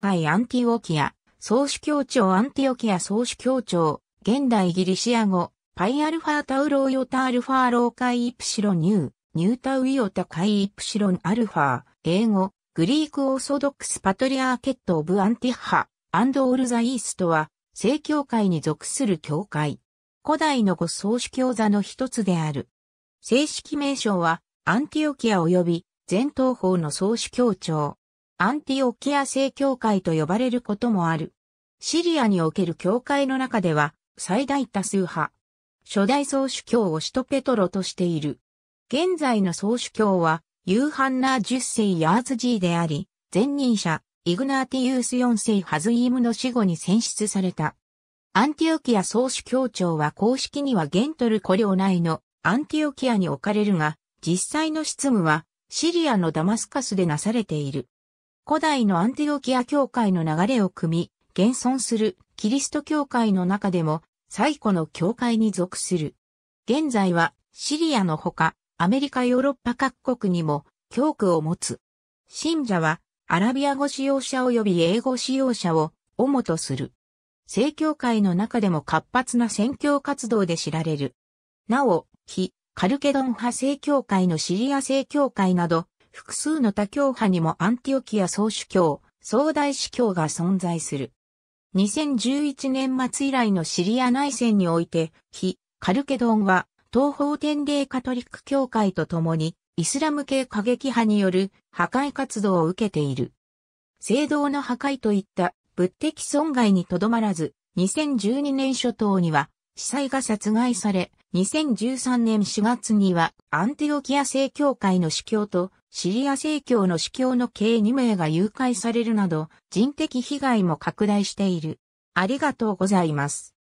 海アンティオキア、総主教庁アンティオキア総主教庁、現代ギリシア語、パイアルファタウローヨタアルファローカイイプシロニュー、ニュータウイオタカイイプシロンアルファ、英語、グリークオーソドックスパトリアーケットオブアンティッハ、アンドオールザイーストは、正教会に属する教会。古代の五総主教座の一つである。正式名称は、アンティオキア及び、全東方の総主教庁。アンティオキア正教会と呼ばれることもある。シリアにおける教会の中では最大多数派。初代総主教をシトペトロとしている。現在の総主教はユーハンナー10世ヤーズジーであり、前任者イグナーティウス4世ハズイームの死後に選出された。アンティオキア総主教庁は公式にはゲントル古領内のアンティオキアに置かれるが、実際の執務はシリアのダマスカスでなされている。古代のアンティオキア教会の流れを組み、現存するキリスト教会の中でも最古の教会に属する。現在はシリアのほか、アメリカヨーロッパ各国にも教区を持つ。信者はアラビア語使用者及び英語使用者を主とする。正教会の中でも活発な宣教活動で知られる。なお、非、カルケドン派正教会のシリア正教会など、複数の多教派にもアンティオキア総主教、総大司教が存在する。2011年末以来のシリア内戦において、非カルケドンは東方天霊カトリック教会と共にイスラム系過激派による破壊活動を受けている。聖堂の破壊といった物的損害にとどまらず、2012年初頭には司祭が殺害され、2013年4月にはアンティオキア正教会の司教とシリア正教の司教の計2名が誘拐されるなど人的被害も拡大している。ありがとうございます。